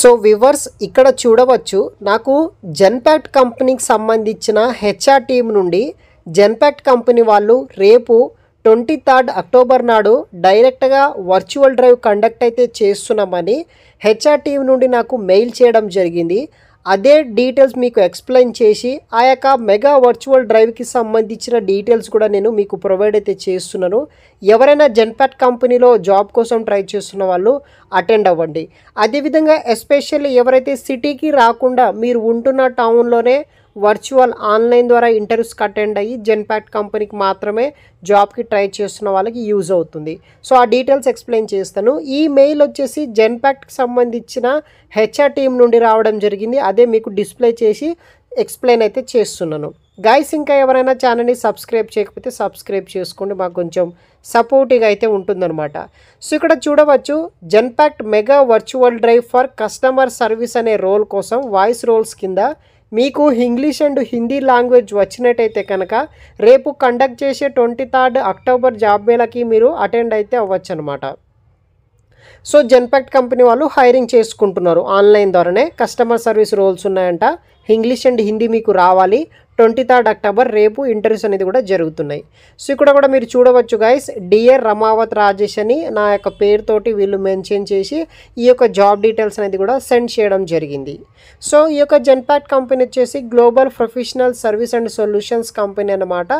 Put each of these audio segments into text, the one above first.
so viewers ఇక్కడ చూడవచ్చు నాకు జెన్పాట్ కంపెనీకి సంబంధించిన హెచ్ఆర్ టీం నుండి జెన్పాట్ కంపెనీ వాళ్ళు రేపు ట్వంటీ థర్డ్ అక్టోబర్ నాడు డైరెక్ట్గా వర్చువల్ డ్రైవ్ కండక్ట్ అయితే చేస్తున్నామని హెచ్ఆర్ టీం నుండి నాకు మెయిల్ చేయడం జరిగింది అదే డీటెయిల్స్ మీకు ఎక్స్ప్లెయిన్ చేసి ఆ యొక్క మెగా వర్చువల్ డ్రైవ్కి సంబంధించిన డీటెయిల్స్ కూడా నేను మీకు ప్రొవైడ్ అయితే చేస్తున్నాను ఎవరైనా జెన్పాట్ కంపెనీలో జాబ్ కోసం ట్రై చేస్తున్న వాళ్ళు అటెండ్ అవ్వండి అదేవిధంగా ఎస్పెషల్లీ ఎవరైతే సిటీకి రాకుండా మీరు ఉంటున్న టౌన్లోనే వర్చువల్ ఆన్లైన్ ద్వారా ఇంటర్వ్యూస్ అటెండ్ అయ్యి జెన్పాక్ట్ కంపెనీకి మాత్రమే జాబ్కి ట్రై చేస్తున్న వాళ్ళకి యూజ్ అవుతుంది సో ఆ డీటెయిల్స్ ఎక్స్ప్లెయిన్ చేస్తాను ఈ మెయిల్ వచ్చేసి జెన్పాక్ట్కి సంబంధించిన హెచ్ఆర్ టీం నుండి రావడం జరిగింది అదే మీకు డిస్ప్లే చేసి ఎక్స్ప్లెయిన్ అయితే చేస్తున్నాను గాయస్ ఇంకా ఎవరైనా ఛానల్ని సబ్స్క్రైబ్ చేయకపోతే సబ్స్క్రైబ్ చేసుకోండి మాకు కొంచెం సపోర్టివ్గా అయితే ఉంటుందన్నమాట సో ఇక్కడ చూడవచ్చు Genpact mega virtual drive for customer service అనే రోల్ కోసం వాయిస్ రోల్స్ కింద మీకు ఇంగ్లీష్ అండ్ హిందీ లాంగ్వేజ్ వచ్చినట్టయితే కనుక రేపు కండక్ట్ చేసే ట్వంటీ థర్డ్ అక్టోబర్ జాబ్ మేళకి మీరు అటెండ్ అయితే అవ్వచ్చు అనమాట సో జెన్పాక్ట్ కంపెనీ వాళ్ళు హైరింగ్ చేసుకుంటున్నారు ఆన్లైన్ ద్వారానే కస్టమర్ సర్వీస్ రోల్స్ ఉన్నాయంట ఇంగ్లీష్ అండ్ హిందీ మీకు రావాలి ట్వంటీ థర్డ్ అక్టోబర్ రేపు ఇంటర్వ్యూస్ అనేది కూడా జరుగుతున్నాయి సో ఇక్కడ కూడా మీరు చూడవచ్చు గాయస్ డియర్ రమావత్ రాజేష్ అని నా యొక్క పేరుతోటి వీళ్ళు మెన్షన్ చేసి ఈ యొక్క జాబ్ డీటెయిల్స్ అనేది కూడా సెండ్ చేయడం జరిగింది సో ఈ యొక్క జెన్పాట్ కంపెనీ వచ్చేసి global professional service and solutions company అనమాట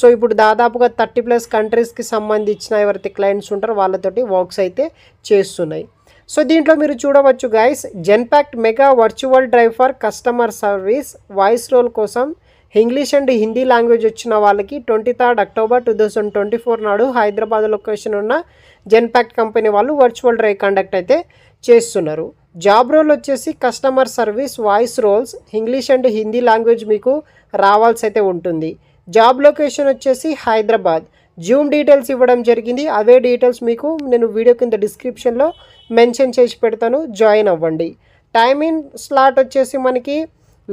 సో ఇప్పుడు దాదాపుగా థర్టీ ప్లస్ కంట్రీస్కి సంబంధించిన ఎవరైతే క్లయింట్స్ ఉంటారో వాళ్ళతోటి వర్క్స్ అయితే చేస్తున్నాయి సో దీంట్లో మీరు చూడవచ్చు guys Genpact mega virtual drive for customer service voice role కోసం ఇంగ్లీష్ అండ్ హిందీ లాంగ్వేజ్ వచ్చిన వాళ్ళకి twenty third October two thousand twenty four నాడు హైదరాబాద్ లొకేషన్ ఉన్న జెన్పాక్ట్ కంపెనీ వాళ్ళు వర్చువల్ డ్రై కండక్ట్ అయితే చేస్తున్నారు జాబ్ రోల్ వచ్చేసి customer service voice roles English and Hindi language మీకు రావాల్సి అయితే ఉంటుంది జాబ్ లొకేషన్ వచ్చేసి హైదరాబాద్ జూమ్ డీటెయిల్స్ ఇవ్వడం జరిగింది అవే డీటెయిల్స్ మీకు నేను వీడియో కింద డిస్క్రిప్షన్లో మెన్షన్ చేసి పెడతాను జాయిన్ అవ్వండి టైమింగ్ స్లాట్ వచ్చేసి మనకి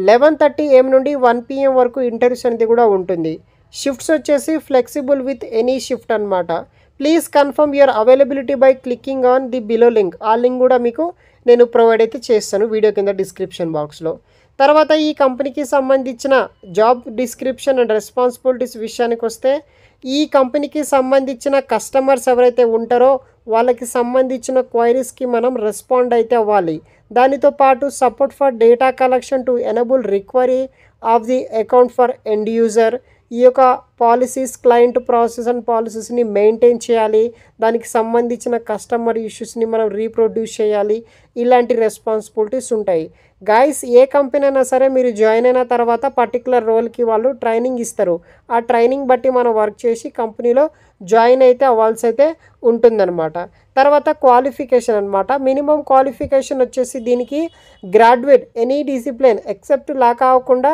లెవెన్ థర్టీ ఏం నుండి వన్ పిఎం వరకు ఇంటర్వ్యూస్ అనేది కూడా ఉంటుంది షిఫ్ట్స్ వచ్చేసి ఫ్లెక్సిబుల్ విత్ ఎనీ షిఫ్ట్ అనమాట please confirm your availability by clicking on the below link ఆ లింక్ కూడా మీకు నేను ప్రొవైడ్ అయితే చేస్తాను వీడియో కింద డిస్క్రిప్షన్ బాక్స్లో తర్వాత ఈ కంపెనీకి సంబంధించిన జాబ్ డిస్క్రిప్షన్ అండ్ రెస్పాన్సిబిలిటీస్ విషయానికి వస్తే ఈ కంపెనీకి సంబంధించిన కస్టమర్స్ ఎవరైతే ఉంటారో వాళ్ళకి సంబంధించిన క్వైరీస్కి మనం రెస్పాండ్ అయితే అవ్వాలి దానితో పాటు support for data collection to enable recovery of the account for end user ఈ యొక్క పాలసీస్ క్లయింట్ ప్రాసెస్ అండ్ పాలసీస్ని మెయింటైన్ చేయాలి దానికి సంబంధించిన కస్టమర్ ఇష్యూస్ని మనం రీప్రొడ్యూస్ చేయాలి ఇలాంటి రెస్పాన్సిబిలిటీస్ ఉంటాయి గైస్ ఏ కంపెనీ అయినా సరే మీరు జాయిన్ అయిన తర్వాత పర్టికులర్ రోల్కి వాళ్ళు ట్రైనింగ్ ఇస్తారు ఆ ట్రైనింగ్ బట్టి మనం వర్క్ చేసి కంపెనీలో జాయిన్ అయితే అవ్వాల్సి అయితే ఉంటుందన్నమాట తర్వాత క్వాలిఫికేషన్ అనమాట మినిమం క్వాలిఫికేషన్ వచ్చేసి దీనికి graduate any discipline except law కాకుండా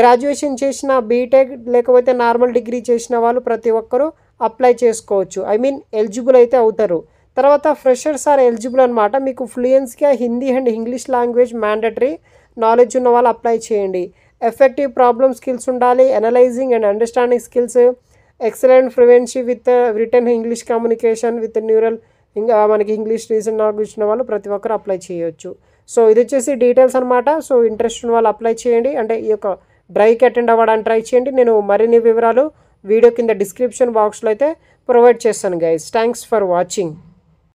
గ్రాడ్యుయేషన్ చేసిన బీటెక్ లేకపోతే నార్మల్ డిగ్రీ చేసిన వాళ్ళు ప్రతి ఒక్కరూ అప్లై చేసుకోవచ్చు ఐ మీన్ ఎలిజిబుల్ అయితే అవుతారు తర్వాత ఫ్రెషర్స్ ఆర్ ఎలిజిబుల్ అనమాట మీకు ఫ్లూయెన్స్గా Hindi and English language mandatory knowledge ఉన్న వాళ్ళు అప్లై చేయండి ఎఫెక్టివ్ ప్రాబ్లమ్ స్కిల్స్ ఉండాలి analyzing and understanding skills excellent ఫ్రివెన్షిప్ with written English communication with neutral ఇంకా మనకి ఇంగ్లీష్ రీజన్ నాలెడ్జ్ ఉన్న వాళ్ళు ప్రతి ఒక్కరు అప్లై చేయొచ్చు సో ఇది వచ్చేసి డీటెయిల్స్ అనమాట సో ఇంట్రెస్ట్ ఉన్న వాళ్ళు అప్లై చేయండి అంటే ఈ యొక్క డ్రైకి అటెండ్ అవ్వడానికి ట్రై చేయండి నేను మరిన్ని వివరాలు వీడియో కింద డిస్క్రిప్షన్ బాక్స్లో అయితే ప్రొవైడ్ చేస్తాను గైస్ థ్యాంక్స్ ఫర్ వాచింగ్